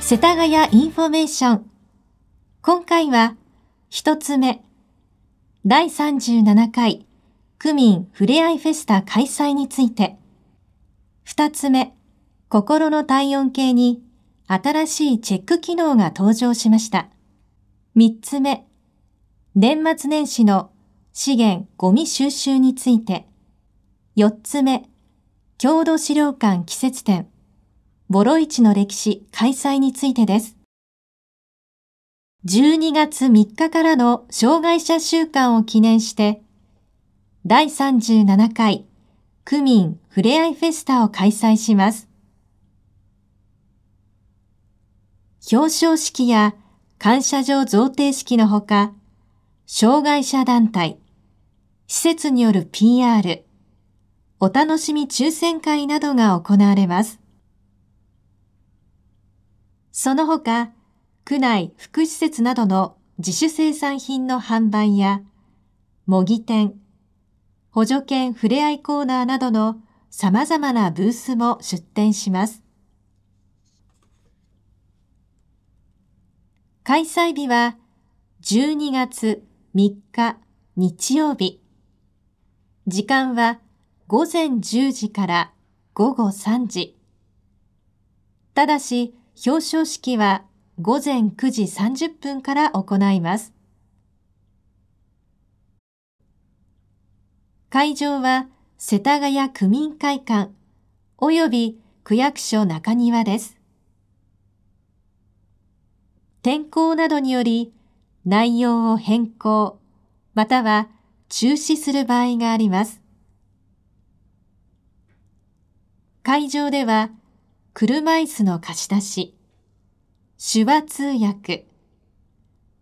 世田谷インフォメーション。今回は、一つ目、第37回区民ふれあいフェスタ開催について、二つ目、心の体温計に新しいチェック機能が登場しました。三つ目、年末年始の資源ゴミ収集について。4つ目、郷土資料館季節展、ボロ市の歴史開催についてです。12月3日からの障害者週間を記念して、第37回区民ふれあいフェスタを開催します。表彰式や感謝状贈呈式のほか、障害者団体、施設による PR、お楽しみ抽選会などが行われます。その他、区内福祉施設などの自主生産品の販売や、模擬店、補助犬ふれあいコーナーなどの様々なブースも出展します。開催日は12月3日日曜日。時間は午前10時から午後3時。ただし、表彰式は午前9時30分から行います。会場は世田谷区民会館及び区役所中庭です。天候などにより内容を変更、または中止する場合があります。会場では、車椅子の貸し出し、手話通訳、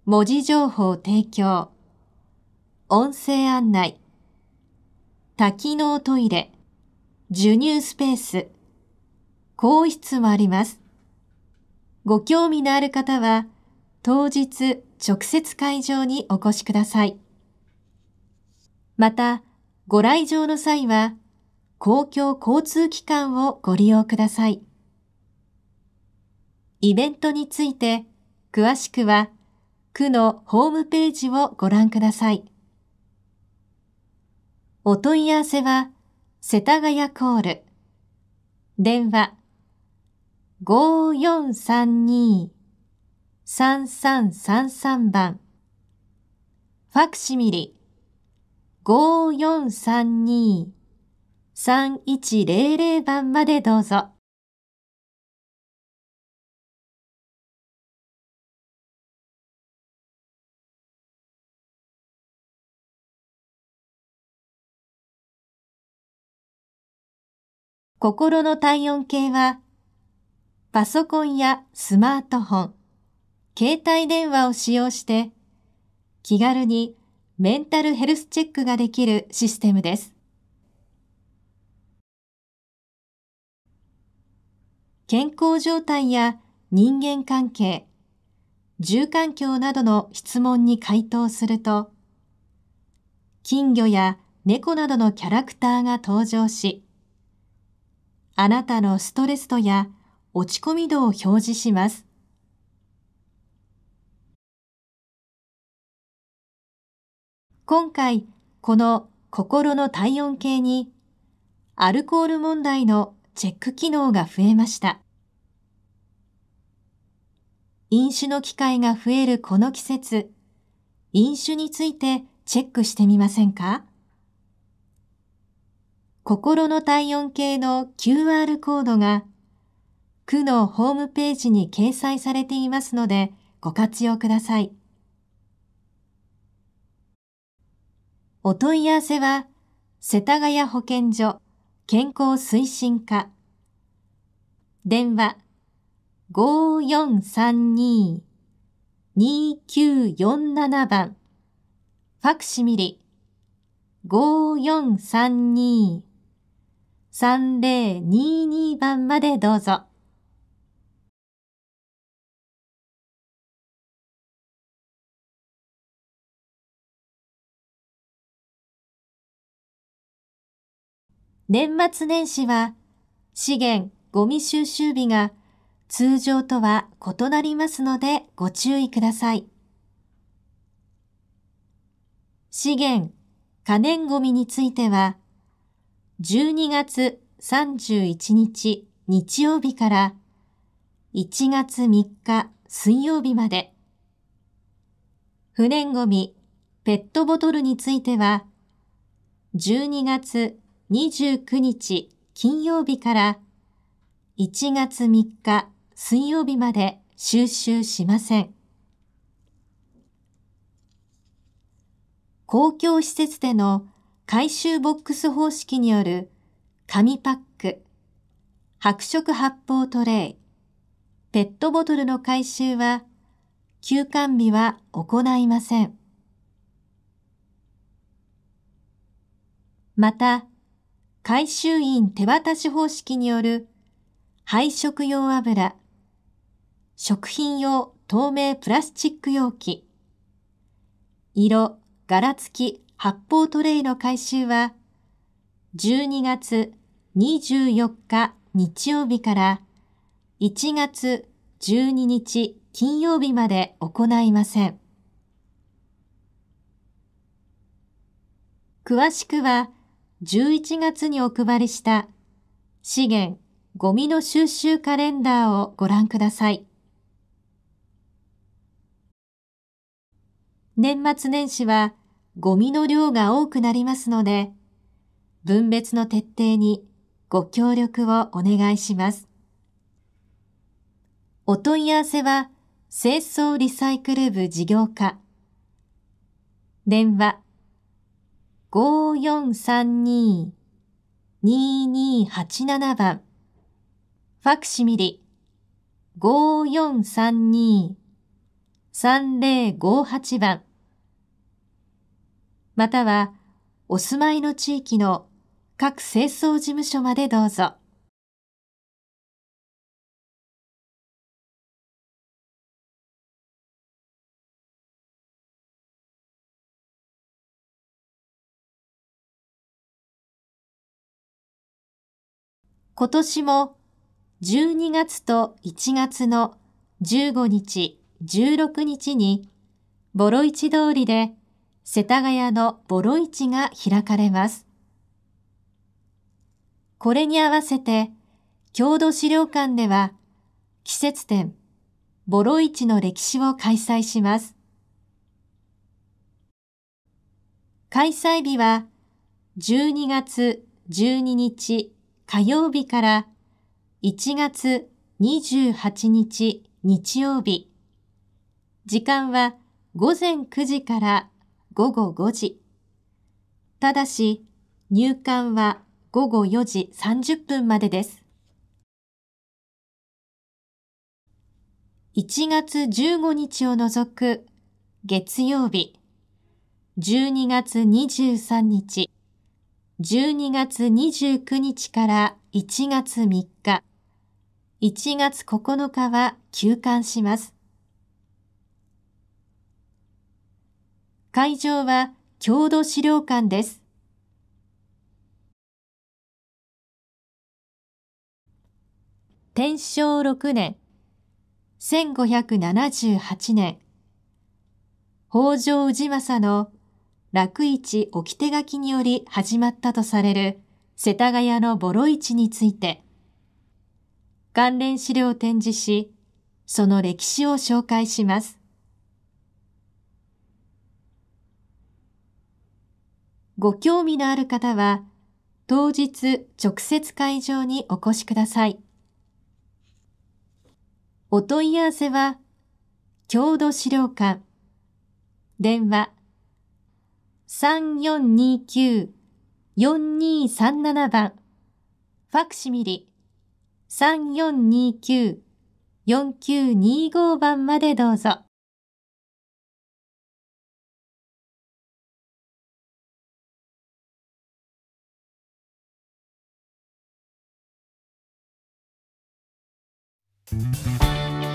文字情報提供、音声案内、多機能トイレ、授乳スペース、更衣室もあります。ご興味のある方は、当日直接会場にお越しください。また、ご来場の際は、公共交通機関をご利用ください。イベントについて、詳しくは、区のホームページをご覧ください。お問い合わせは、世田谷コール。電話、5432 3333番。ファクシミリ5432-3100番までどうぞ。心の体温計は、パソコンやスマートフォン、携帯電話を使用して気軽にメンタルヘルスチェックができるシステムです。健康状態や人間関係、住環境などの質問に回答すると、金魚や猫などのキャラクターが登場し、あなたのストレス度や落ち込み度を表示します。今回、この心の体温計に、アルコール問題のチェック機能が増えました。飲酒の機会が増えるこの季節、飲酒についてチェックしてみませんか心の体温計の QR コードが、区のホームページに掲載されていますので、ご活用ください。お問い合わせは、世田谷保健所健康推進課。電話5432-2947番。ファクシミリ5432-3022番までどうぞ。年末年始は資源ゴミ収集日が通常とは異なりますのでご注意ください。資源可燃ゴミについては12月31日日曜日から1月3日水曜日まで不燃ゴミペットボトルについては12月29日金曜日から1月3日水曜日まで収集しません。公共施設での回収ボックス方式による紙パック、白色発泡トレイ、ペットボトルの回収は休館日は行いません。また、回収員手渡し方式による配色用油、食品用透明プラスチック容器、色、柄付き発泡トレイの回収は、12月24日日曜日から1月12日金曜日まで行いません。詳しくは、11月にお配りした資源ゴミの収集カレンダーをご覧ください。年末年始はゴミの量が多くなりますので、分別の徹底にご協力をお願いします。お問い合わせは、清掃リサイクル部事業課。電話5432-2287番。ファクシミリ5432-3058番。または、お住まいの地域の各清掃事務所までどうぞ。今年も12月と1月の15日、16日にボロ市通りで世田谷のボロ市が開かれます。これに合わせて郷土資料館では季節展ボロ市の歴史を開催します。開催日は12月12日火曜日から1月28日日曜日。時間は午前9時から午後5時。ただし、入館は午後4時30分までです。1月15日を除く月曜日、12月23日、12月29日から1月3日、1月9日は休館します。会場は郷土資料館です。天正6年、1578年、北条氏政の楽市手書きにより始まったとされる世田谷のボロ市について、関連資料を展示し、その歴史を紹介します。ご興味のある方は、当日直接会場にお越しください。お問い合わせは、郷土資料館、電話3429-4237番。ファクシミリ3429-4925番までどうぞ。Thank you.